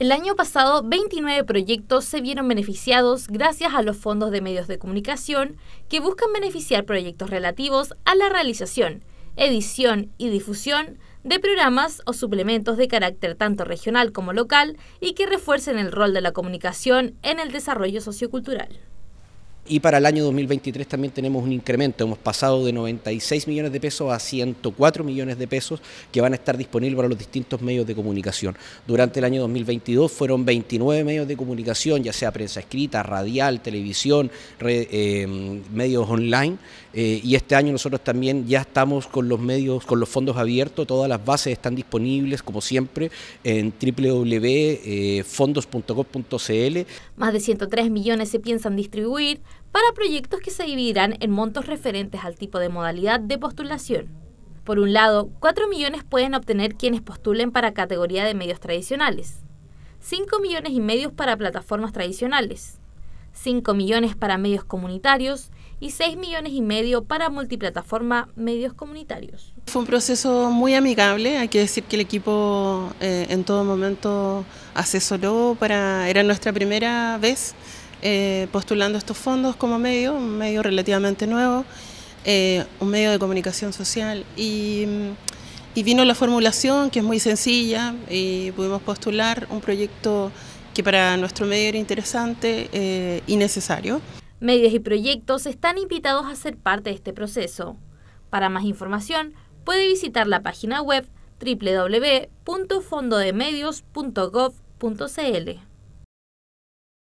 El año pasado, 29 proyectos se vieron beneficiados gracias a los fondos de medios de comunicación que buscan beneficiar proyectos relativos a la realización, edición y difusión de programas o suplementos de carácter tanto regional como local y que refuercen el rol de la comunicación en el desarrollo sociocultural. Y para el año 2023 también tenemos un incremento. Hemos pasado de 96 millones de pesos a 104 millones de pesos que van a estar disponibles para los distintos medios de comunicación. Durante el año 2022 fueron 29 medios de comunicación, ya sea prensa escrita, radial, televisión, em, medios online. Eh, y este año nosotros también ya estamos con los medios, con los fondos abiertos. Todas las bases están disponibles, como siempre, en www.fondos.gov.cl. Eh, Más de 103 millones se piensan distribuir para proyectos que se dividirán en montos referentes al tipo de modalidad de postulación. Por un lado, 4 millones pueden obtener quienes postulen para categoría de medios tradicionales, 5 millones y medio para plataformas tradicionales, 5 millones para medios comunitarios y 6 millones y medio para multiplataforma medios comunitarios. Fue un proceso muy amigable, hay que decir que el equipo eh, en todo momento asesoró para, era nuestra primera vez eh, postulando estos fondos como medio, un medio relativamente nuevo, eh, un medio de comunicación social. Mm, y, vino la formulación, que es muy sencilla, y pudimos postular un proyecto que para nuestro medio era interesante eh, y necesario. Medios y proyectos están invitados a ser parte de este proceso. Para más información, puede visitar la página web www.fondodemedios.gov.cl.